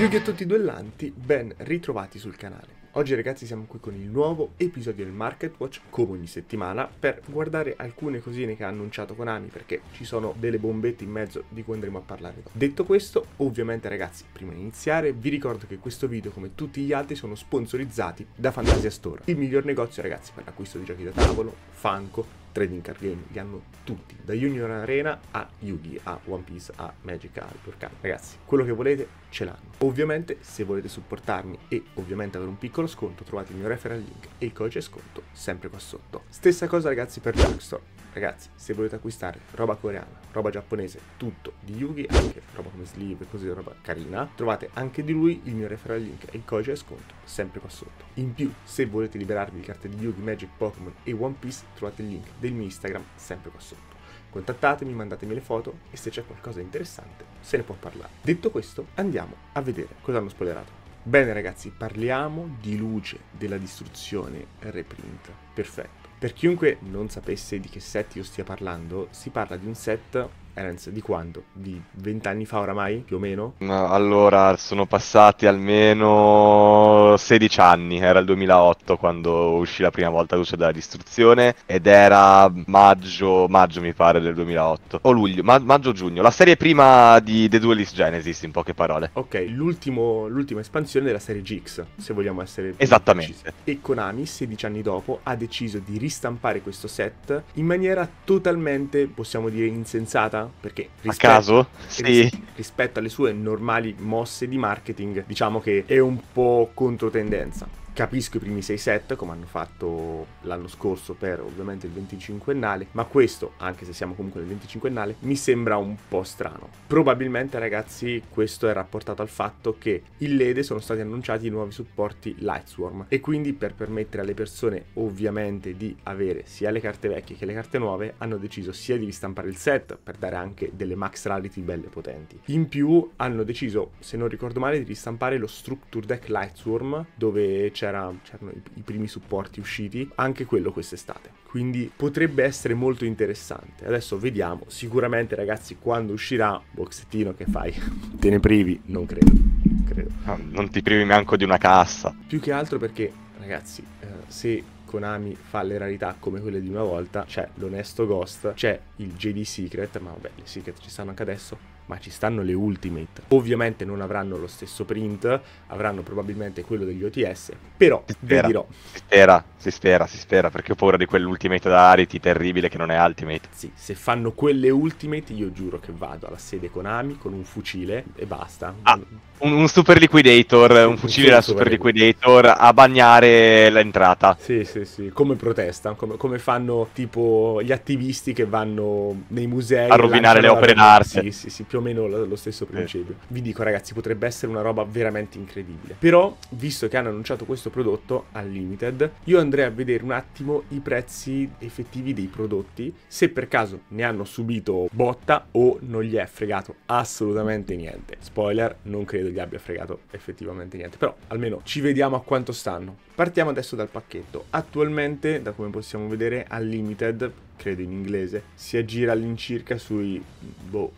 Yu-Gi-Oh! Duellanti, ben ritrovati sul canale. Oggi ragazzi siamo qui con il nuovo episodio del Market Watch, come ogni settimana, per guardare alcune cosine che ha annunciato Konami, perché ci sono delle bombette in mezzo di cui andremo a parlare dopo. Detto questo, ovviamente ragazzi, prima di iniziare, vi ricordo che questo video, come tutti gli altri, sono sponsorizzati da Fantasia Store, il miglior negozio ragazzi per l'acquisto di giochi da tavolo, fanco, trading card game, li hanno tutti, da Union Arena a Yugi, a One Piece, a Magic, a Hypercard. Ragazzi, quello che volete ce l'hanno. Ovviamente se volete supportarmi e ovviamente avere un piccolo sconto trovate il mio referral link e il codice sconto sempre qua sotto. Stessa cosa ragazzi per Jokestore. Ragazzi, se volete acquistare roba coreana, roba giapponese, tutto di Yugi, anche roba come sleeve, così roba carina, trovate anche di lui il mio referral link e il codice a sconto, sempre qua sotto. In più, se volete liberarvi di carte di Yugi, Magic, Pokémon e One Piece, trovate il link del mio Instagram, sempre qua sotto contattatemi, mandatemi le foto e se c'è qualcosa di interessante se ne può parlare. Detto questo, andiamo a vedere cosa hanno spoilerato. Bene ragazzi, parliamo di luce della distruzione reprint. Perfetto. Per chiunque non sapesse di che set io stia parlando, si parla di un set Ernst, di quando? Di vent'anni fa oramai, più o meno? Allora, sono passati almeno 16 anni, era il 2008 quando uscì la prima volta Luce della Distruzione ed era maggio, maggio mi pare del 2008, o luglio, ma- maggio-giugno, la serie prima di The Duelist Genesis in poche parole. Ok, l'ultima espansione della serie GX, se vogliamo essere Esattamente. Precisi. E Konami, 16 anni dopo, ha deciso di ristampare questo set in maniera totalmente, possiamo dire, insensata perché rispetto, a caso sì. rispetto alle sue normali mosse di marketing diciamo che è un po' controtendenza Capisco i primi 6 set come hanno fatto l'anno scorso per ovviamente il 25ennale, ma questo, anche se siamo comunque nel 25ennale, mi sembra un po' strano. Probabilmente ragazzi questo è rapportato al fatto che in Lede sono stati annunciati i nuovi supporti Lightswarm e quindi per permettere alle persone ovviamente di avere sia le carte vecchie che le carte nuove hanno deciso sia di ristampare il set per dare anche delle max rarity belle potenti. In più hanno deciso, se non ricordo male, di ristampare lo Structure Deck Lightswarm dove c'erano i primi supporti usciti, anche quello quest'estate. Quindi potrebbe essere molto interessante. Adesso vediamo, sicuramente ragazzi quando uscirà, boxettino che fai? Te ne privi? Non credo. credo. No, non ti privi neanche di una cassa. Più che altro perché, ragazzi, eh, se Konami fa le rarità come quelle di una volta, c'è l'onesto Ghost, c'è il JD Secret, ma vabbè, le Secret ci stanno anche adesso, ma ci stanno le Ultimate. Ovviamente non avranno lo stesso print, avranno probabilmente quello degli OTS, però si spera, vi dirò. Si spera, si spera, si spera, perché ho paura di quell'Ultimate da Arity terribile che non è Ultimate. Sì, se fanno quelle Ultimate io giuro che vado alla sede Konami con un fucile e basta. Ah, un, un Super Liquidator, un, un fucile da Super Liquidator a bagnare l'entrata. Sì, sì, sì, come protesta, come, come fanno tipo gli attivisti che vanno nei musei a rovinare le opere d'arte. Sì, sì, sì, più o meno lo stesso eh. principio. Eh. Vi dico ragazzi, potrebbe essere una roba veramente incredibile. Però, visto che hanno annunciato questo prodotto, al limited, io andrei a vedere un attimo i prezzi effettivi dei prodotti, se per caso ne hanno subito botta o non gli è fregato assolutamente niente. Spoiler, non credo gli abbia fregato effettivamente niente, però almeno ci vediamo a quanto stanno. Partiamo adesso dal pacchetto. Attualmente, da come possiamo vedere, al limited credo in inglese, si aggira all'incirca sui boh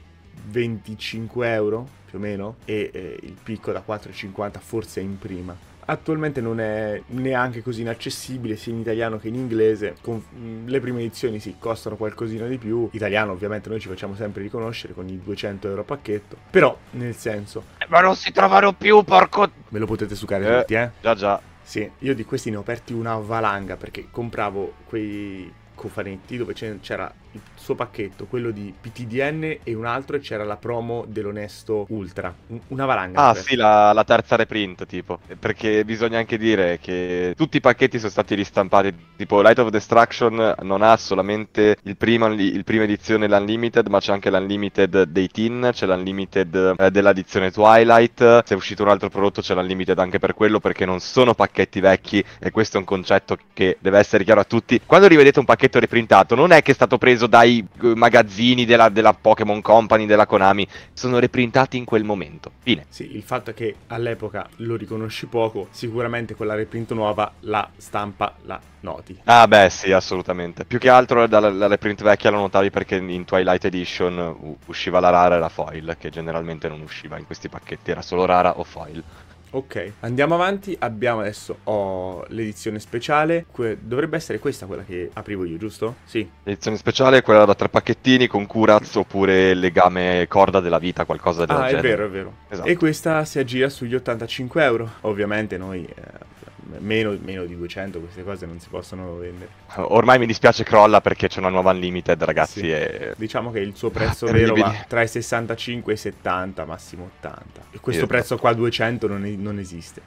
25 euro più o meno e eh, il picco da 4,50 forse in prima. Attualmente non è neanche così inaccessibile sia in italiano che in inglese, con mm, le prime edizioni sì, costano qualcosina di più, italiano ovviamente noi ci facciamo sempre riconoscere con i 200 euro a pacchetto, però nel senso... Eh, ma non si trovano più, porco... Me lo potete sucare eh, tutti, eh? Già già. Sì, io di questi ne ho aperti una valanga perché compravo quei cofanetti dove c'era il suo pacchetto, quello di PTDN e un altro e c'era la promo dell'Onesto Ultra, una valanga. Ah sì, la, la, terza reprint tipo, perché bisogna anche dire che tutti i pacchetti sono stati ristampati, tipo Light of Destruction non ha solamente il primo, il prima edizione l'Unlimited, ma c'è anche l'Unlimited dei Teen, c'è l'Unlimited eh, dell'edizione Twilight, se è uscito un altro prodotto c'è l'Unlimited anche per quello, perché non sono pacchetti vecchi e questo è un concetto che deve essere chiaro a tutti. Quando rivedete un pacchetto reprintato non è che è stato preso preso dai eh, magazzini della, della, Pokémon Company, della Konami, sono reprintati in quel momento. Fine. Sì, il fatto è che all'epoca lo riconosci poco, sicuramente con la reprint nuova la stampa la noti. Ah beh sì, assolutamente. Più che altro dalla, dalla reprint vecchia lo notavi perché in Twilight Edition eh, usciva la rara e la foil, che generalmente non usciva in questi pacchetti, era solo rara o foil. Ok, andiamo avanti, abbiamo adesso ho l'edizione speciale, que dovrebbe essere questa quella che aprivo io, giusto? Sì. L'edizione speciale è quella da tre pacchettini con Kuraz oppure legame corda della vita, qualcosa del ah, genere. Ah, è vero, è vero. Esatto. E questa si aggira sugli 85 euro. Ovviamente noi eh, meno, meno, di 200 queste cose non si possono vendere. Ormai mi dispiace crolla perché c'è una nuova Unlimited, ragazzi. Sì. E... Diciamo che il suo prezzo ah, vero va tra i 65 e i 70, massimo 80. E questo Io prezzo qua 200 non, non esiste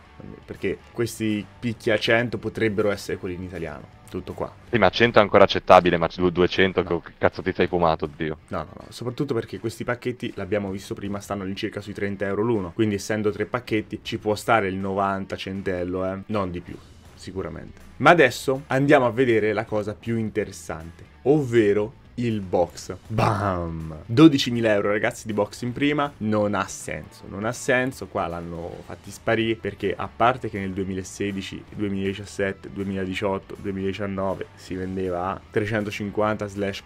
perché questi picchi a 100 potrebbero essere quelli in italiano. Tutto qua. Sì, ma 100 è ancora accettabile, ma 200 no. che cazzo ti sei fumato, oddio. No, no, no, soprattutto perché questi pacchetti, l'abbiamo visto prima, stanno all'incirca sui 30 euro l'uno, quindi essendo tre pacchetti ci può stare il 90 centello, eh, non di più, sicuramente. Ma adesso andiamo a vedere la cosa più interessante, ovvero il box. Bam! 12.000 euro ragazzi di box in prima non ha senso, non ha senso, qua l'hanno fatti sparire perché a parte che nel 2016, 2017, 2018, 2019 si vendeva a 350-400 slash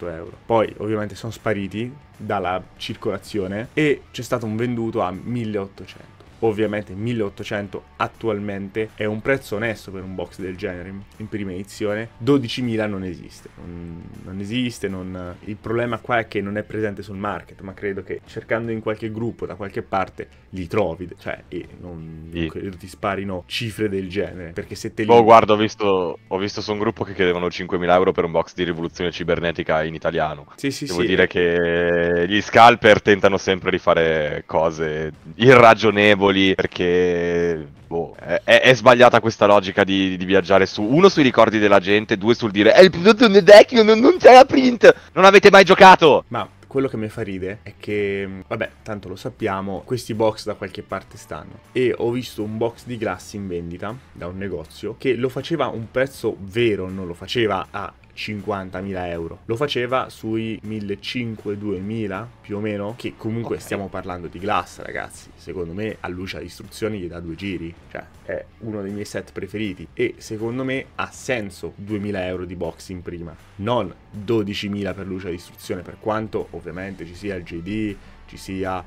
euro. Poi ovviamente sono spariti dalla circolazione e c'è stato un venduto a 1800 ovviamente 1800 attualmente è un prezzo onesto per un box del genere in prima edizione 12.000 non esiste non, non esiste non... il problema qua è che non è presente sul market ma credo che cercando in qualche gruppo da qualche parte li trovi cioè e non, non credo ti sparino cifre del genere perché se te li oh guarda ho visto, ho visto su un gruppo che chiedevano 5.000 euro per un box di rivoluzione cibernetica in italiano sì sì devo sì. dire che gli scalper tentano sempre di fare cose irragionevoli singoli perché boh, è, è, sbagliata questa logica di, di, viaggiare su uno sui ricordi della gente, due sul dire è il prodotto vecchio, non, non c'è la print, non avete mai giocato. Ma quello che mi fa ridere è che, vabbè, tanto lo sappiamo, questi box da qualche parte stanno. E ho visto un box di glass in vendita da un negozio che lo faceva a un prezzo vero, non lo faceva a 50.000 euro. Lo faceva sui 1.500-2.000 più o meno, che comunque okay. stiamo parlando di Glass, ragazzi. Secondo me a luce Lucia Distruzioni gli dà due giri, cioè è uno dei miei set preferiti e secondo me ha senso 2.000 euro di box in prima, non 12.000 per luce Lucia Distruzione, per quanto ovviamente ci sia il JD, ci sia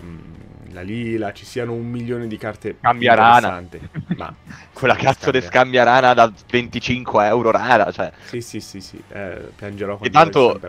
um, la lila, ci siano un milione di carte Scambiarana. ma quella cazzo di scambia rana da 25 euro rara, cioè. Sì, sì, sì, sì, eh, piangerò quando che tanto,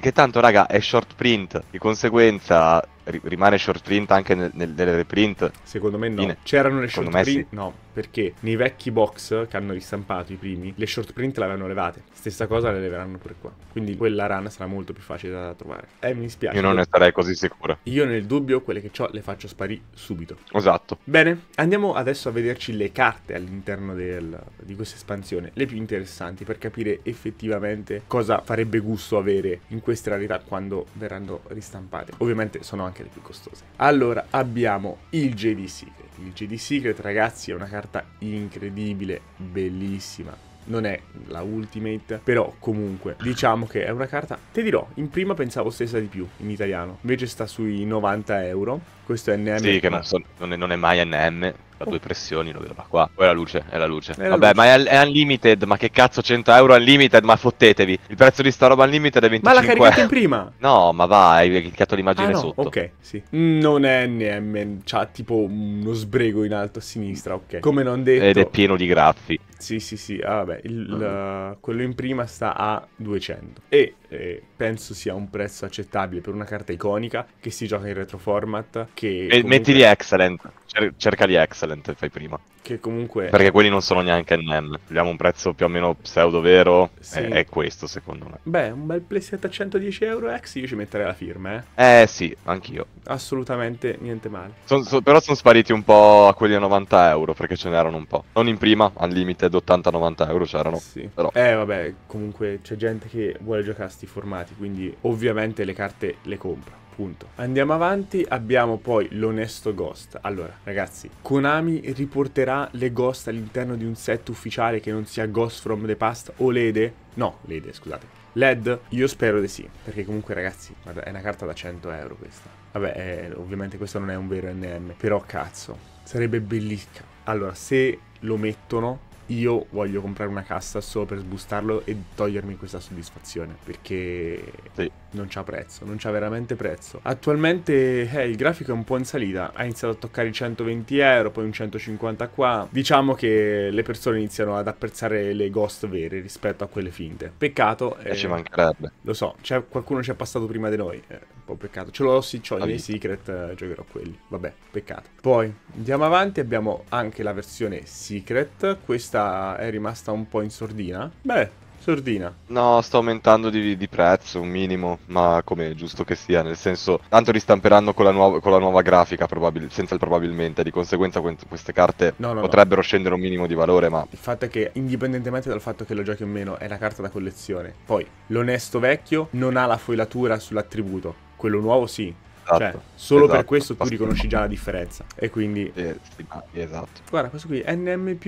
che tanto, raga, è short print, di conseguenza rimane short print anche nel, nel, nelle reprint? Secondo me no. In... C'erano le short print? Sì. No, perché nei vecchi box che hanno ristampato i primi, le short print le avevano levate. Stessa cosa le leveranno pure qua. Quindi quella run sarà molto più facile da trovare. Eh, mi dispiace. Io non ne sarei così sicuro. Io nel dubbio quelle che ho le faccio sparire subito. Esatto. Bene, andiamo adesso a vederci le carte all'interno del, di questa espansione, le più interessanti per capire effettivamente cosa farebbe gusto avere in queste rarità quando verranno ristampate. Ovviamente sono anche anche le più costose. Allora, abbiamo il JD Secret. Il JD Secret, ragazzi, è una carta incredibile, bellissima, non è la ultimate, però comunque diciamo che è una carta, te dirò, in prima pensavo stessa di più in italiano, invece sta sui 90 euro, questo è NM. Sì, che non, so, non, è, non è mai NM, fa due pressioni, lo vedo da qua. Poi la luce, è la luce. È la Vabbè, luce. ma è, è, unlimited, ma che cazzo 100 euro unlimited, ma fottetevi. Il prezzo di sta roba unlimited è 25 euro. Ma l'ha caricata in prima? No, ma va, hai cliccato l'immagine ah, no. sotto. ok, sì. Non è NM, c'ha tipo uno sbrego in alto a sinistra, ok. Come non detto... Ed è pieno di graffi. Sì, sì, sì, ah, vabbè, il, uh, quello in prima sta a 200 e eh, penso sia un prezzo accettabile per una carta iconica che si gioca in retro format che... E comunque... metti di excellent cer- cerca di Excellent, fai prima. Che comunque... Perché quelli non sono neanche NM. Vogliamo un prezzo più o meno pseudo vero, sì. è, eh, è, questo secondo me. Beh, un bel playset a 110 euro ex io ci metterei la firma, eh? Eh sì, anch'io. Assolutamente niente male. Son, so, però sono spariti un po' a quelli a 90 euro, perché ce n'erano un po'. Non in prima, al limite, d'80 80-90 euro c'erano. Sì. Però... Eh vabbè, comunque c'è gente che vuole giocare a sti formati, quindi ovviamente le carte le compra. Punto. Andiamo avanti, abbiamo poi l'onesto ghost. Allora, ragazzi, Konami riporterà le ghost all'interno di un set ufficiale che non sia Ghost from the Past o Lede? No, Lede, scusate. LED? Io spero di sì, perché comunque ragazzi, guarda, è una carta da 100 euro questa. Vabbè, eh, ovviamente questo non è un vero NM, però cazzo, sarebbe bellissima. Allora, se lo mettono, io voglio comprare una cassa solo per sbustarlo e togliermi questa soddisfazione perché sì. non c'ha prezzo, non c'ha veramente prezzo. Attualmente eh, il grafico è un po' in salita, ha iniziato a toccare i 120 euro, poi un 150 qua. Diciamo che le persone iniziano ad apprezzare le ghost vere rispetto a quelle finte. Peccato. E eh, ci mancherebbe. Lo so, qualcuno ci è passato prima di noi, eh, un po' peccato. Ce l'ho, sì, ho i miei secret, eh, giocherò quelli. Vabbè, peccato. Poi andiamo avanti, abbiamo anche la versione secret, questa è rimasta un po' in sordina? Beh, sordina. No, sto aumentando di, di, prezzo un minimo, ma come giusto che sia, nel senso, tanto ristamperanno con la, nuova, con la nuova grafica, probabil- senza il probabilmente, di conseguenza queste carte no, no, potrebbero no. scendere un minimo di valore, ma... Il fatto è che, indipendentemente dal fatto che lo giochi o meno, è una carta da collezione. Poi, l'onesto vecchio non ha la foilatura sull'attributo, quello nuovo sì, Esatto, cioè, solo esatto, per questo tu riconosci già la differenza. E quindi... Eh, sì, esatto. Guarda, questo qui, NM+.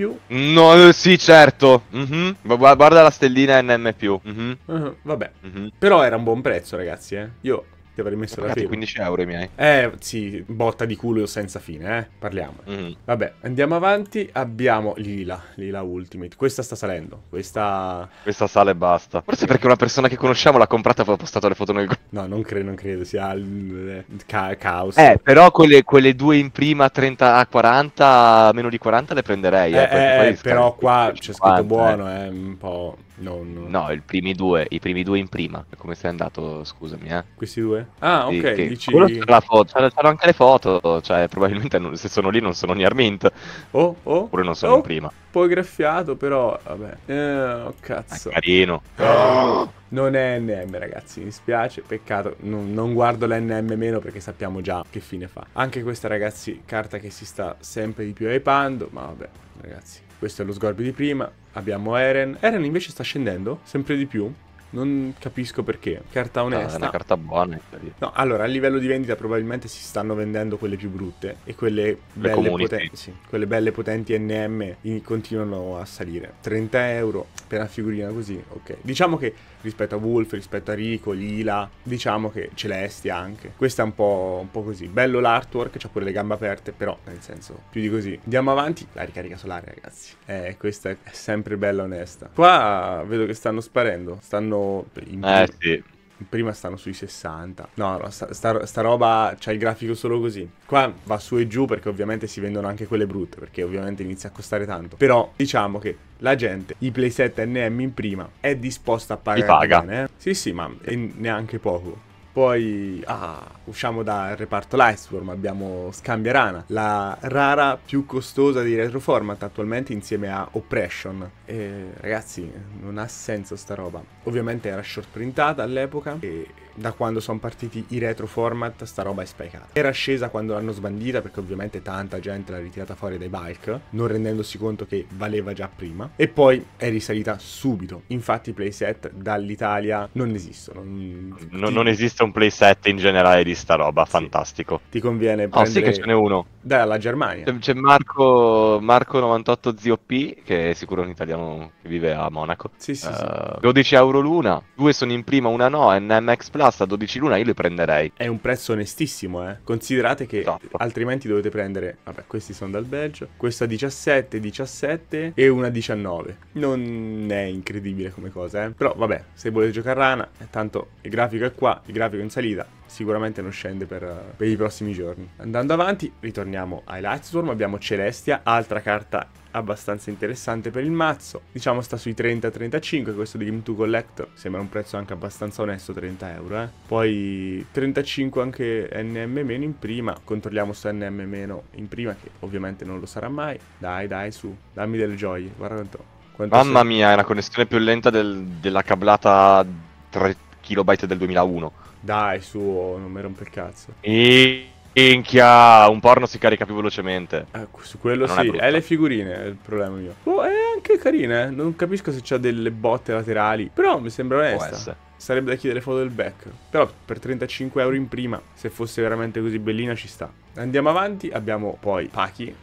No, eh, sì, certo. Mm -hmm. Guarda la stellina NM+. Mm -hmm. uh ah, -huh, vabbè. Mm -hmm. Però era un buon prezzo, ragazzi, eh. Io ti avrei messo la prima. 15 euro i miei. Eh, sì, botta di culo senza fine, eh. Parliamo. Mm. Vabbè, andiamo avanti. Abbiamo Lila, Lila Ultimate. Questa sta salendo. Questa... Questa sale e basta. Forse perché una persona che conosciamo l'ha comprata e poi ha postato le foto nel gruppo. No, non credo, non credo sia il mm, eh, ca caos. Eh, però quelle, quelle, due in prima 30 a 40, meno di 40 le prenderei. Eh, eh, eh, eh però qua c'è scritto eh. buono, eh. è un po'... No, no. no i, primi due, i primi due, in prima. Come sei andato, scusami, eh? Questi due? Ah, ok, sì, dici... Foto, c'hanno, anche le foto, cioè probabilmente non, se sono lì non sono niente. Oh, oh. Oppure non sono oh. in prima po' graffiato, però vabbè. Eh, oh, ah, cazzo. È carino. Oh, non è NM, ragazzi, mi spiace, peccato. Non, non guardo l'NM meno perché sappiamo già che fine fa. Anche questa, ragazzi, carta che si sta sempre di più hypando, ma vabbè, ragazzi. Questo è lo sgorbio di prima. Abbiamo Eren. Eren invece sta scendendo sempre di più. Non capisco perché. Carta onesta. Ah, no, è una carta buona. No, allora, a livello di vendita probabilmente si stanno vendendo quelle più brutte e quelle belle, poten- sì, quelle belle potenti NM continuano a salire. 30 euro per una figurina così, ok. Diciamo che rispetto a Wolf, rispetto a Rico, Lila, diciamo che Celestia anche. Questa è un po', un po così. Bello l'artwork, c'ha pure le gambe aperte, però nel senso, più di così. Andiamo avanti. La ricarica solare, ragazzi. Eh, questa è sempre bella onesta. Qua vedo che stanno sparendo. Stanno stanno in, eh, sì. prima stanno sui 60. No, no sta, sta, sta roba c'ha il grafico solo così. Qua va su e giù perché ovviamente si vendono anche quelle brutte, perché ovviamente inizia a costare tanto. Però diciamo che la gente, i playset NM in prima, è disposta a pagare. Li paga. Bene, eh. Sì, sì, ma neanche poco. Poi ah, usciamo dal reparto Lightstorm, abbiamo Scambia Rana, la rara più costosa di retroformat attualmente insieme a Oppression. E ragazzi, non ha senso sta roba. Ovviamente era short printata all'epoca e da quando sono partiti i retro format sta roba è sprecata. Era scesa quando l'hanno sbandita perché ovviamente tanta gente l'ha ritirata fuori dai bike, non rendendosi conto che valeva già prima, e poi è risalita subito. Infatti i playset dall'Italia non esistono. Non, ti... non esiste un playset in generale di sta roba, sì. fantastico. Ti conviene ah, prendere... Oh sì che ce n'è uno. Dalla Germania. C'è Marco, Marco 98 Zio P, che è sicuro un italiano che vive a Monaco. Sì, sì, uh, sì. 12 eh, euro l'una, due sono in prima, una no, NMX Plus basta 12 luna io le prenderei. È un prezzo onestissimo, eh. Considerate che esatto. altrimenti dovete prendere, vabbè, questi sono dal Belgio, questa 17, 17 e una 19. Non è incredibile come cosa, eh. Però vabbè, se volete giocare a rana, eh, tanto il grafico è qua, il grafico è in salita, sicuramente non scende per, per i prossimi giorni. Andando avanti, ritorniamo ai Lightstorm, abbiamo Celestia, altra carta abbastanza interessante per il mazzo, diciamo sta sui 30-35, questo di Game 2 Collect sembra un prezzo anche abbastanza onesto, 30 euro, eh? poi 35 anche NM- in prima, controlliamo su NM- in prima che ovviamente non lo sarà mai, dai dai su, dammi delle gioie, guarda quanto... quanto Mamma sei. mia, è la connessione più lenta del, della cablata 3 kilobyte del 2001. Dai, su, non mi rompe il cazzo. Inchia, un porno si carica più velocemente. Eh, su quello non sì, è, è, le figurine è il problema mio. Oh, è anche carina, eh. Non capisco se c'ha delle botte laterali, però mi sembra onesta. Sarebbe da chiedere foto del back. Però per 35 euro in prima, se fosse veramente così bellina, ci sta. Andiamo avanti, abbiamo poi Paki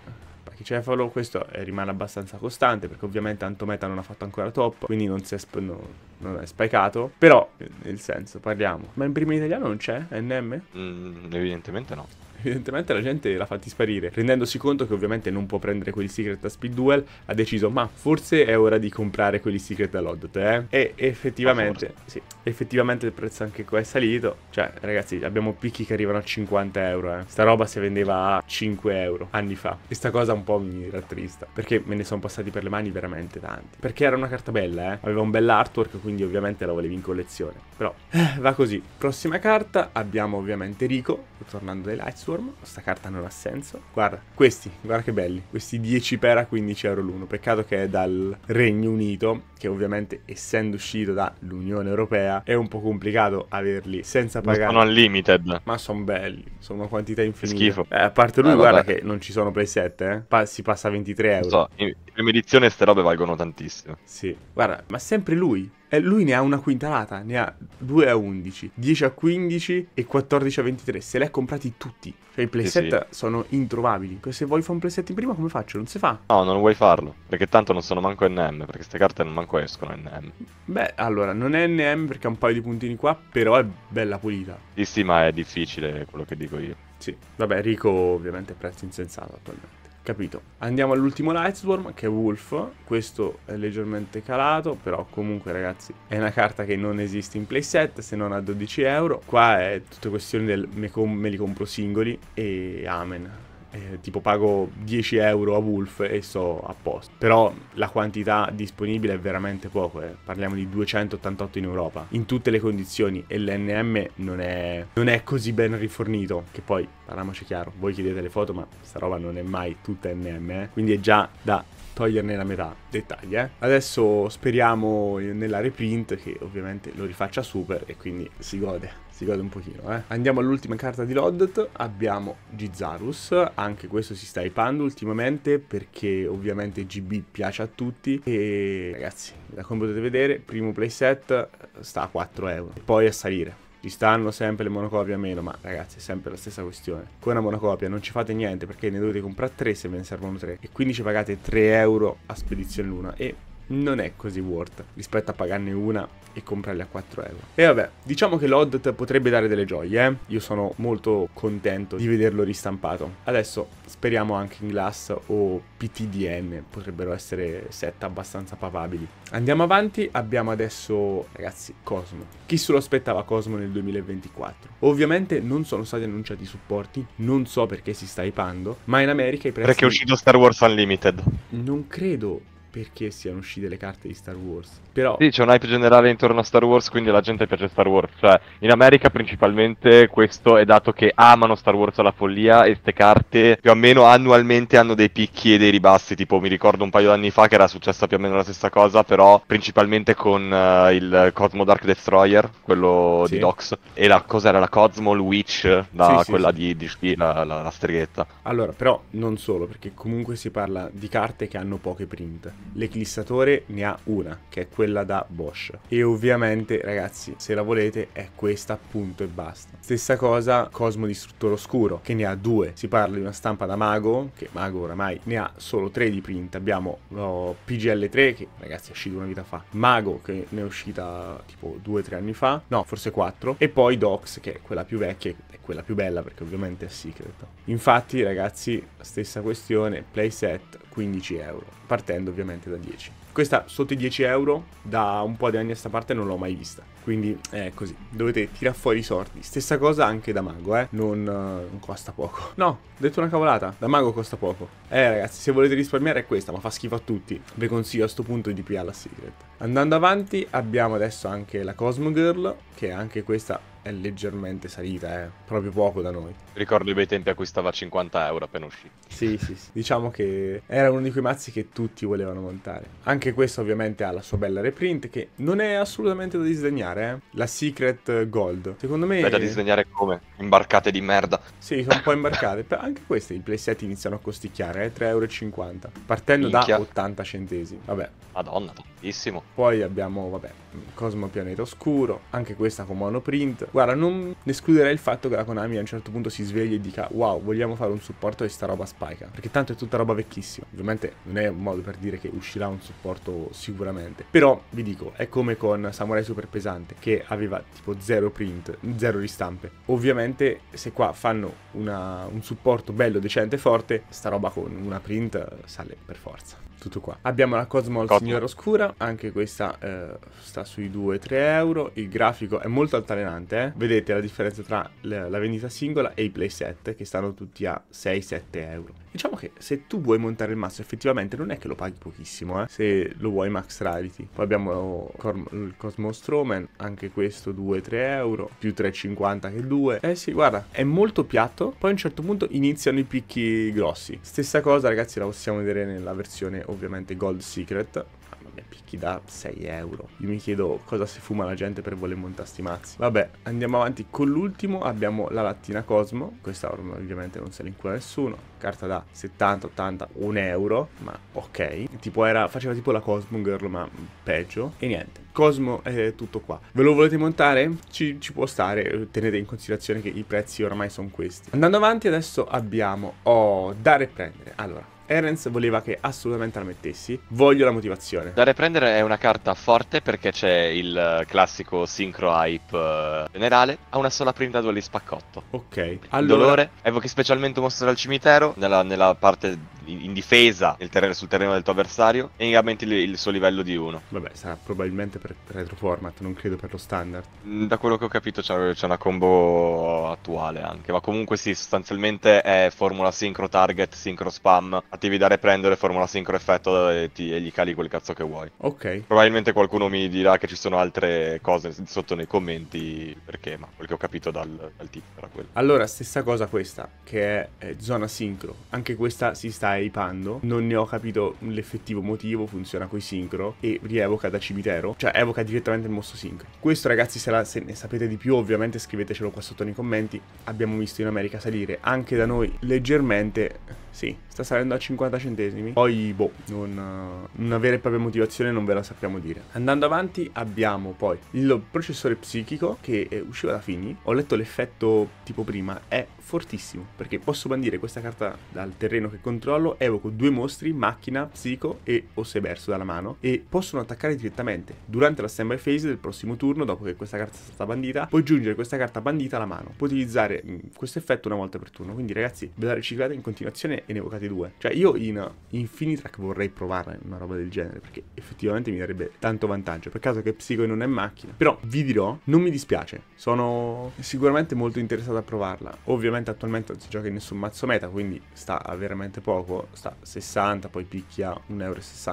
Cefalo questo rimane abbastanza costante perché ovviamente Antometa non ha fatto ancora top, quindi non, è, sp no, non è spikeato, però eh, nel senso parliamo. Ma in primo italiano non c'è NM? Mm, evidentemente no. Evidentemente la gente l'ha fatti sparire, rendendosi conto che ovviamente non può prendere quelli secret da Speed Duel, ha deciso ma forse è ora di comprare quelli secret da Lodot, eh? E effettivamente, sì, effettivamente il prezzo anche qua è salito, cioè ragazzi abbiamo picchi che arrivano a 50 euro, eh? Sta roba si vendeva a 5 euro anni fa, e sta cosa un po' mi rattrista, perché me ne sono passati per le mani veramente tanti, perché era una carta bella, eh? Aveva un bel artwork, quindi ovviamente la volevi in collezione, però eh, va così. Prossima carta abbiamo ovviamente Rico, tornando dai Lightsworth, turno. Sta carta non ha senso. Guarda, questi, guarda che belli. Questi 10 per a 15 euro l'uno. Peccato che è dal Regno Unito, che ovviamente essendo uscito dall'Unione Europea è un po' complicato averli senza pagare. Sono unlimited. Ma sono belli, sono una quantità infinita. Schifo. Eh, a parte lui, eh, guarda che non ci sono preset, eh. Pa si passa a 23 euro. Non so, in prima edizione queste robe valgono tantissimo. Sì. Guarda, ma sempre lui e eh, lui ne ha una quintalata, ne ha 2 a 11, 10 a 15 e 14 a 23. Se li ha comprati tutti. Cioè i playset sì, sì. sono introvabili. Se vuoi fare un playset in prima come faccio? Non si fa. No, non vuoi farlo. Perché tanto non sono manco NM, perché queste carte non manco escono NM. Beh, allora, non è NM perché ha un paio di puntini qua, però è bella pulita. Sì, sì, ma è difficile quello che dico io. Sì, vabbè, Rico ovviamente è prezzo insensato attualmente. Capito. Andiamo all'ultimo Lightsworm, che è Wolf. Questo è leggermente calato, però comunque, ragazzi, è una carta che non esiste in playset, se non a 12 euro. Qua è tutta questione del me, com me li compro singoli e amen eh, tipo pago 10 euro a Wolf e sto a posto. Però la quantità disponibile è veramente poco, eh. parliamo di 288 in Europa, in tutte le condizioni e l'NM non è, non è così ben rifornito, che poi, parliamoci chiaro, voi chiedete le foto ma sta roba non è mai tutta NM, eh. quindi è già da toglierne la metà. Dettagli, eh. Adesso speriamo nella reprint che ovviamente lo rifaccia super e quindi si gode si gode un pochino, eh. Andiamo all'ultima carta di Loddot, abbiamo Gizarus, anche questo si sta hypando ultimamente perché ovviamente GB piace a tutti e ragazzi, da come potete vedere, primo playset eh, sta a 4 euro, e poi a salire. Ci stanno sempre le monocopie a meno, ma ragazzi è sempre la stessa questione. Con una monocopia non ci fate niente perché ne dovete comprare 3 se ve ne servono 3 e quindi ci pagate 3 euro a spedizione l'una e non è così worth rispetto a pagarne una e comprarle a 4 euro. E vabbè, diciamo che l'Odd potrebbe dare delle gioie, eh? io sono molto contento di vederlo ristampato. Adesso speriamo anche in Glass o PTDN, potrebbero essere set abbastanza papabili. Andiamo avanti, abbiamo adesso, ragazzi, Cosmo. Chi se lo aspettava Cosmo nel 2024? Ovviamente non sono stati annunciati i supporti, non so perché si sta ipando, ma in America i prezzi... Perché è uscito Star Wars Unlimited. Non credo, perché siano uscite le carte di Star Wars. Però... Sì, c'è un hype generale intorno a Star Wars, quindi la gente piace Star Wars. Cioè, in America principalmente questo è dato che amano Star Wars alla follia e queste carte più o meno annualmente hanno dei picchi e dei ribassi. Tipo, mi ricordo un paio d'anni fa che era successa più o meno la stessa cosa, però principalmente con uh, il Cosmo Dark Destroyer, quello sì. di Dox. E la cosa era la Cosmo Witch, la, sì, quella sì, di, di la, la, la streghetta. Allora, però non solo, perché comunque si parla di carte che hanno poche print l'eclissatore ne ha una, che è quella da Bosch. E ovviamente, ragazzi, se la volete è questa, punto e basta. Stessa cosa Cosmo Distruttore Oscuro, che ne ha due. Si parla di una stampa da Mago, che Mago oramai ne ha solo tre di print. Abbiamo oh, PGL3, che ragazzi è uscito una vita fa. Mago, che ne è uscita tipo due o tre anni fa. No, forse quattro. E poi Docs, che è quella più vecchia, è quella più bella, perché ovviamente è Secret. Infatti, ragazzi, stessa questione, playset 15 euro, partendo ovviamente da 10. Questa sotto i 10 euro da un po' di anni a sta parte non l'ho mai vista, quindi è così, dovete tirare fuori i sordi. Stessa cosa anche da mago, eh, non, non costa poco. No, ho detto una cavolata, da mago costa poco. Eh ragazzi, se volete risparmiare è questa, ma fa schifo a tutti. Vi consiglio a sto punto di DPA alla Secret. Andando avanti abbiamo adesso anche la Cosmo Girl, che è anche questa è leggermente salita, eh. proprio poco da noi. Ricordo i bei tempi a cui stava 50 euro appena uscito. Sì, sì, sì, Diciamo che era uno di quei mazzi che tutti volevano montare. Anche questo ovviamente ha la sua bella reprint che non è assolutamente da disdegnare, eh. La Secret Gold. Secondo me... Beh, da disdegnare come? Imbarcate di merda. Sì, sono un po' imbarcate. Però anche queste i playset iniziano a costicchiare, eh. 3,50 euro. Partendo Minchia. da 80 centesimi. Vabbè. Madonna, tantissimo. Poi abbiamo, vabbè, Cosmo Pianeta Oscuro, anche questa con monoprint. Guarda, non escluderei il fatto che la Konami a un certo punto si svegli e dica wow, vogliamo fare un supporto di sta roba spica. perché tanto è tutta roba vecchissima. Ovviamente non è un modo per dire che uscirà un supporto sicuramente, però vi dico, è come con Samurai Super Pesante, che aveva tipo zero print, zero ristampe. Ovviamente se qua fanno una, un supporto bello, decente e forte, sta roba con una print sale per forza tutto qua. Abbiamo la Cosmol Cosmo. Signora Oscura, anche questa eh, sta sui 2-3 euro. Il grafico è molto altalenante, eh? vedete la differenza tra la vendita singola e i playset che stanno tutti a 6-7 euro. Diciamo che se tu vuoi montare il mazzo effettivamente non è che lo paghi pochissimo, eh, se lo vuoi max rarity. Poi abbiamo eh, il Cosmo Stroman, anche questo 2-3 euro, più 3,50 che 2. Eh sì, guarda, è molto piatto, poi a un certo punto iniziano i picchi grossi. Stessa cosa ragazzi la possiamo vedere nella versione ovviamente Gold Secret, picchi da 6 euro. Io mi chiedo cosa si fuma la gente per voler montare sti mazzi. Vabbè, andiamo avanti con l'ultimo. Abbiamo la lattina Cosmo. Questa ormai ovviamente non se l'incula nessuno. Carta da 70, 80, 1 euro. Ma ok. Tipo era, faceva tipo la Cosmo Girl, ma peggio. E niente. Cosmo è tutto qua. Ve lo volete montare? Ci, ci può stare, tenete in considerazione che i prezzi oramai sono questi. Andando avanti adesso abbiamo... Oh, dare e prendere. Allora, Erens voleva che assolutamente la mettessi. Voglio la motivazione. Da riprendere è una carta forte perché c'è il eh, classico sincro hype eh, generale. Ha una sola prima da duelli spaccotto. Ok. Allora... Dolore. Evochi specialmente un mostro dal cimitero. Nella, nella parte in difesa terreno, sul terreno del tuo avversario e aumenti il, il, suo livello di 1. Vabbè, sarà probabilmente per retro format, non credo per lo standard. Mm, da quello che ho capito c'è, una combo attuale anche, ma comunque sì, sostanzialmente è formula sincro target, sincro spam, attivi da reprendere, formula sincro effetto e, ti, e gli cali quel cazzo che vuoi. Ok. Probabilmente qualcuno mi dirà che ci sono altre cose sotto nei commenti, perché, ma quel che ho capito dal, dal titolo era quello. Allora, stessa cosa questa, che è eh, zona sincro. Anche questa si sta aipando. Non ne ho capito l'effettivo motivo, funziona coi sincro e rievoca da cimitero, cioè evoca direttamente il mostro sincro. Questo ragazzi se, la, se ne sapete di più ovviamente scrivetecelo qua sotto nei commenti. Abbiamo visto in America salire anche da noi leggermente sì, sta salendo a 50 centesimi. Poi, boh, non, eh, una vera e propria motivazione non ve la sappiamo dire. Andando avanti abbiamo poi il processore psichico che eh, usciva da Fini. Ho letto l'effetto tipo prima, è fortissimo, perché posso bandire questa carta dal terreno che controllo, evoco due mostri, macchina, psico e osseverso dalla mano, e possono attaccare direttamente. Durante la standby phase del prossimo turno, dopo che questa carta è stata bandita, puoi aggiungere questa carta bandita alla mano. Puoi utilizzare mm, questo effetto una volta per turno, quindi ragazzi ve la riciclate in continuazione e ne evocate due. Cioè io in Infinitrack vorrei provare una roba del genere, perché effettivamente mi darebbe tanto vantaggio. Peccato che psico non è macchina, però vi dirò, non mi dispiace, sono sicuramente molto interessato a provarla. Ovviamente ovviamente attualmente non si gioca in nessun mazzo meta, quindi sta a veramente poco, sta a 60, poi picchia 1,60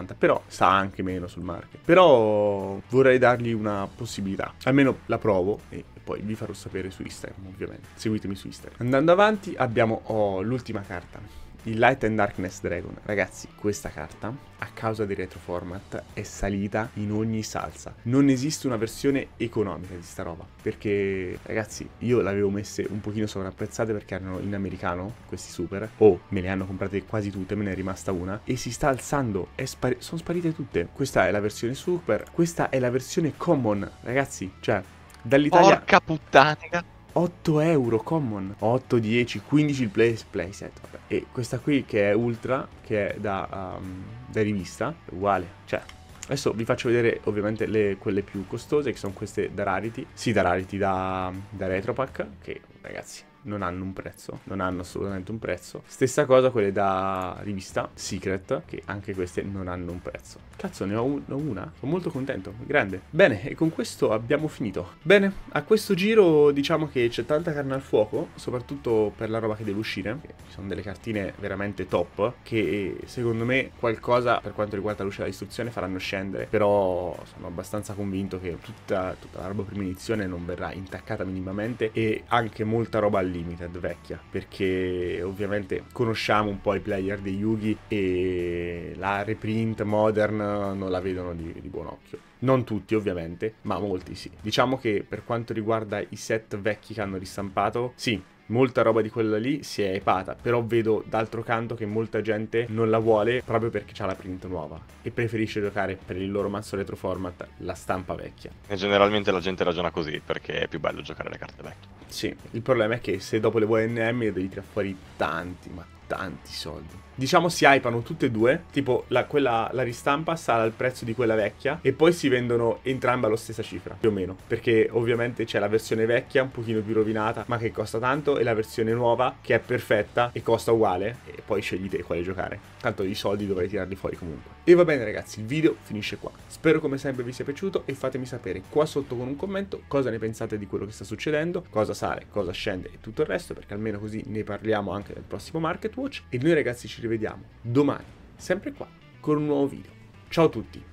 euro, però sta anche meno sul market. Però vorrei dargli una possibilità, almeno la provo e poi vi farò sapere su Instagram ovviamente, seguitemi su Instagram. Andando avanti abbiamo oh, l'ultima carta il Light and Darkness Dragon. Ragazzi, questa carta, a causa dei retroformat, è salita in ogni salsa. Non esiste una versione economica di sta roba, perché ragazzi, io l'avevo messe un pochino sovrapprezzate perché erano in americano, questi super, o oh, me le hanno comprate quasi tutte, me ne è rimasta una, e si sta alzando, spar sono sparite tutte. Questa è la versione super, questa è la versione common, ragazzi, cioè... Dall'Italia... Porca puttana! 8 euro common 8, 10, 15 il play, playset vabbè. e questa qui che è ultra che è da, um, da rivista è uguale cioè Adesso vi faccio vedere ovviamente le, quelle più costose che sono queste da Rarity, sì da Rarity, da, da Retropack, che ragazzi non hanno un prezzo, non hanno assolutamente un prezzo. Stessa cosa quelle da rivista Secret, che anche queste non hanno un prezzo. Cazzo, ne ho, un- ho una? Sono molto contento, grande. Bene, e con questo abbiamo finito. Bene, a questo giro diciamo che c'è tanta carne al fuoco, soprattutto per la roba che deve uscire. Ci sono delle cartine veramente top, che secondo me qualcosa per quanto riguarda luce dell'istruzione faranno scendere, però sono abbastanza convinto che tutta, tutta la roba premonizione non verrà intaccata minimamente e anche molta roba Unlimited vecchia, perché ovviamente conosciamo un po' i player di Yugi e la reprint modern non la vedono di, di buon occhio. Non tutti ovviamente, ma molti sì. Diciamo che per quanto riguarda i set vecchi che hanno ristampato, sì, molta roba di quella lì si è epata, però vedo d'altro canto che molta gente non la vuole proprio perché ha la print nuova e preferisce giocare per il loro mazzo retro format la stampa vecchia. E generalmente la gente ragiona così perché è più bello giocare le carte vecchie. Sì, il problema è che se dopo le VNM devi tirare fuori tanti, ma tanti soldi. Diciamo si hypano tutte e due, tipo la, quella, la ristampa sale al prezzo di quella vecchia e poi si vendono entrambe alla stessa cifra, più o meno, perché ovviamente c'è la versione vecchia un pochino più rovinata ma che costa tanto e la versione nuova che è perfetta e costa uguale e poi scegliete quale giocare, tanto i soldi dovrei tirarli fuori comunque. E va bene ragazzi, il video finisce qua, spero come sempre vi sia piaciuto e fatemi sapere qua sotto con un commento cosa ne pensate di quello che sta succedendo, cosa sale, cosa scende e tutto il resto perché almeno così ne parliamo anche nel prossimo market smartwatch e noi ragazzi ci rivediamo domani, sempre qua, con un nuovo video. Ciao a tutti!